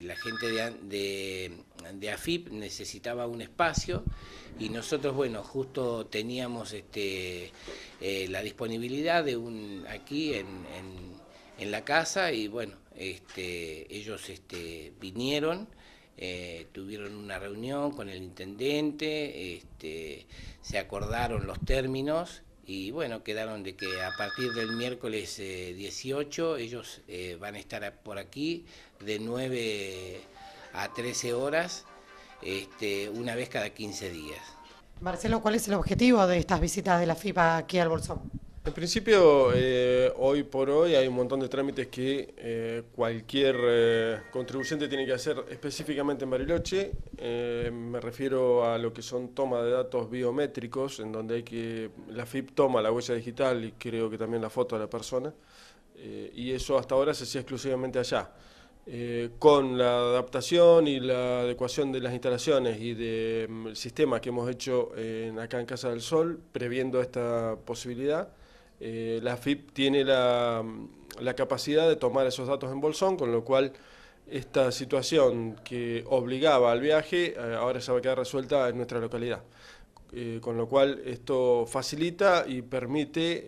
La gente de, AFIP necesitaba un espacio y nosotros, bueno, justo teníamos este, eh, la disponibilidad de un aquí en, la casa y bueno, este, ellos este, vinieron, eh, tuvieron una reunión con el intendente, se acordaron los términos y bueno, quedaron de que a partir del miércoles 18 eh, ellos eh, van a estar por aquí de 9 a 13 horas, este, una vez cada 15 días. Marcelo, ¿cuál es el objetivo de estas visitas de la FIPA aquí al Bolsón? En principio, eh, hoy por hoy hay un montón de trámites que eh, cualquier eh, contribuyente tiene que hacer específicamente en Bariloche. me refiero a lo que son toma de datos biométricos, en donde hay que la FIP toma la huella digital y creo que también la foto de la persona. y eso hasta ahora se hacía exclusivamente allá. con la adaptación y la adecuación de las instalaciones y del mm, sistema que hemos hecho acá en Casa del Sol, previendo esta posibilidad, eh, la FIP tiene la, capacidad de tomar esos datos en bolsón, con lo cual esta situación que obligaba al viaje eh, ahora se va a quedar resuelta en nuestra localidad. Eh, con lo cual esto facilita y permite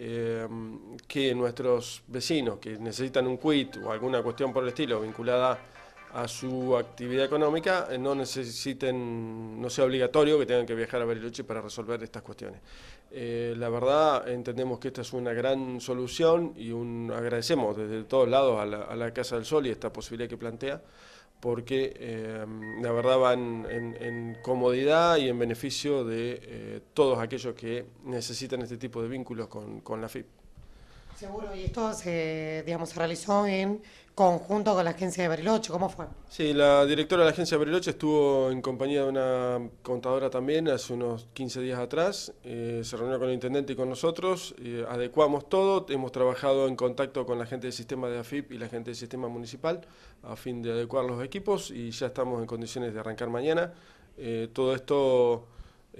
que nuestros vecinos que necesitan un quit o alguna cuestión por el estilo vinculada a a su actividad económica eh, no necesiten, no sea obligatorio que tengan que viajar a Bariloche para resolver estas cuestiones. Eh, la verdad, entendemos que esta es una gran solución y agradecemos desde todos lados a la, Casa del Sol y esta posibilidad que plantea, porque em, la verdad va en, comodidad y en beneficio de eh, todos aquellos que necesitan este tipo de vínculos con, con la FIP. Seguro, y esto se, digamos, se realizó en conjunto con la agencia de Bariloche, ¿cómo fue? Sí, la directora de la agencia de Bariloche estuvo en compañía de una contadora también hace unos 15 días atrás, eh, se reunió con el intendente y con nosotros, adecuamos todo, hemos trabajado en contacto con la gente del sistema de AFIP y la gente del sistema municipal a fin de adecuar los equipos y ya estamos en condiciones de arrancar mañana. Eh, todo esto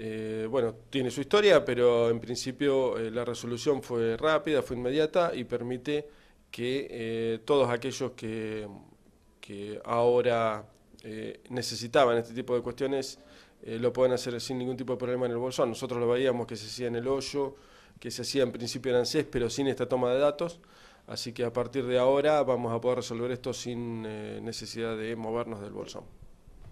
eh, bueno, tiene su historia, pero en principio eh, la resolución fue rápida, fue inmediata y permite que eh, todos aquellos que, que ahora necesitaban este tipo de cuestiones lo puedan hacer sin ningún tipo de problema en el bolsón. Nosotros lo veíamos que se hacía en el hoyo, que se hacía en principio en ANSES, pero sin esta toma de datos. Así que a partir de ahora vamos a poder resolver esto sin necesidad de movernos del bolsón.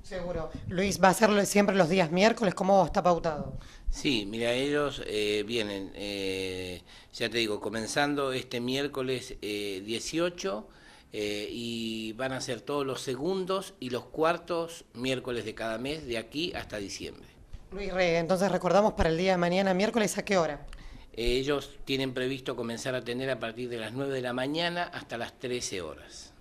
Seguro. Luis, ¿va a hacerlo siempre los días miércoles? ¿Cómo está pautado? Sí, mira, ellos eh, vienen, eh, ya te digo, comenzando este miércoles 18 eh, y van a ser todos los segundos y los cuartos miércoles de cada mes, de aquí hasta diciembre. Luis Rey, entonces recordamos para el día de mañana, miércoles, ¿a qué hora? ellos tienen previsto comenzar a tener a partir de las 9 de la mañana hasta las 13 horas.